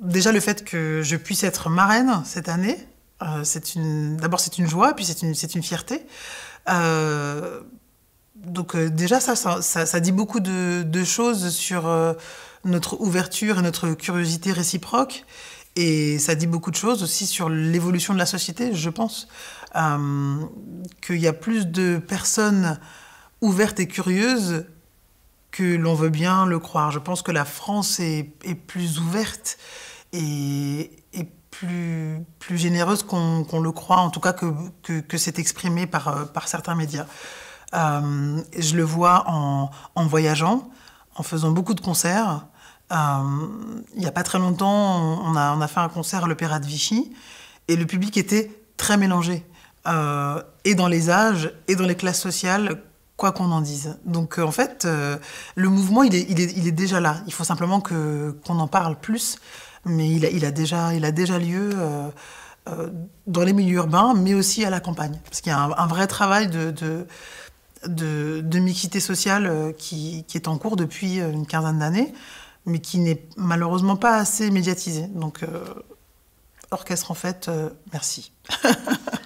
Déjà le fait que je puisse être marraine cette année, euh, c'est une d'abord c'est une joie, puis c'est une, fierté. Euh, donc euh, déjà ça, dit beaucoup de, de choses sur notre ouverture et notre curiosité réciproque. Et ça dit beaucoup de choses aussi sur l'évolution de la société, je pense. Qu'il y a plus de personnes ouvertes et curieuses que l'on veut bien le croire. Je pense que la France est, plus ouverte et, plus, plus, généreuse qu'on le croit, en tout cas que, c'est exprimé par, euh, par, certains médias. Euh, je le vois en, voyageant, en faisant beaucoup de concerts. Euh, il n'y a pas très longtemps, on a, on a fait un concert à l'Opéra de Vichy et le public était très mélangé, et dans les âges, et dans les classes sociales, quoi qu'on en dise. Donc euh, en fait, euh, le mouvement, il est, il, est, déjà là. Il faut simplement que, qu'on en parle plus, mais il a, déjà, il a déjà lieu euh, dans les milieux urbains, mais aussi à la campagne. Parce qu'il y a un, vrai travail de, de, mixité sociale qui, qui, est en cours depuis une quinzaine d'années, mais qui n'est malheureusement pas assez médiatisé. Donc, orchestre en fait, merci.